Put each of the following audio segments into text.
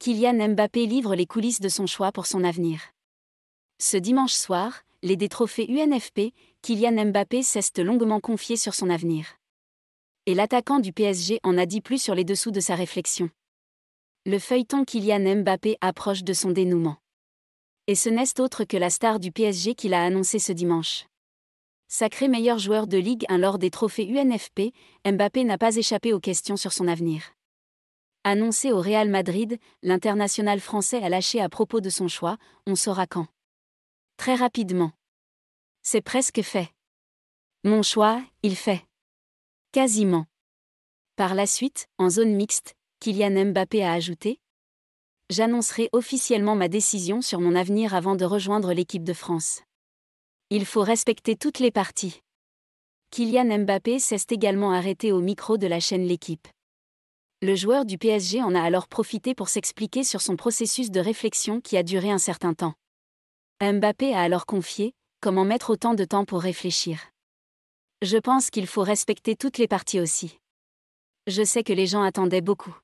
Kylian Mbappé livre les coulisses de son choix pour son avenir. Ce dimanche soir, les des trophées UNFP, Kylian Mbappé s'est longuement confié sur son avenir. Et l'attaquant du PSG en a dit plus sur les dessous de sa réflexion. Le feuilleton Kylian Mbappé approche de son dénouement. Et ce n'est autre que la star du PSG qui l'a annoncé ce dimanche. Sacré meilleur joueur de Ligue 1 lors des trophées UNFP, Mbappé n'a pas échappé aux questions sur son avenir. Annoncé au Real Madrid, l'international français a lâché à propos de son choix, on saura quand. Très rapidement. C'est presque fait. Mon choix, il fait. Quasiment. Par la suite, en zone mixte, Kylian Mbappé a ajouté J'annoncerai officiellement ma décision sur mon avenir avant de rejoindre l'équipe de France. Il faut respecter toutes les parties. Kylian Mbappé cesse également arrêté au micro de la chaîne L'équipe. Le joueur du PSG en a alors profité pour s'expliquer sur son processus de réflexion qui a duré un certain temps. Mbappé a alors confié Comment mettre autant de temps pour réfléchir Je pense qu'il faut respecter toutes les parties aussi. Je sais que les gens attendaient beaucoup.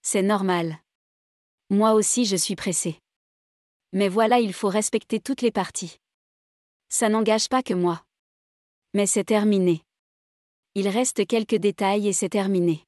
C'est normal. Moi aussi je suis pressé. Mais voilà, il faut respecter toutes les parties. Ça n'engage pas que moi. Mais c'est terminé. Il reste quelques détails et c'est terminé.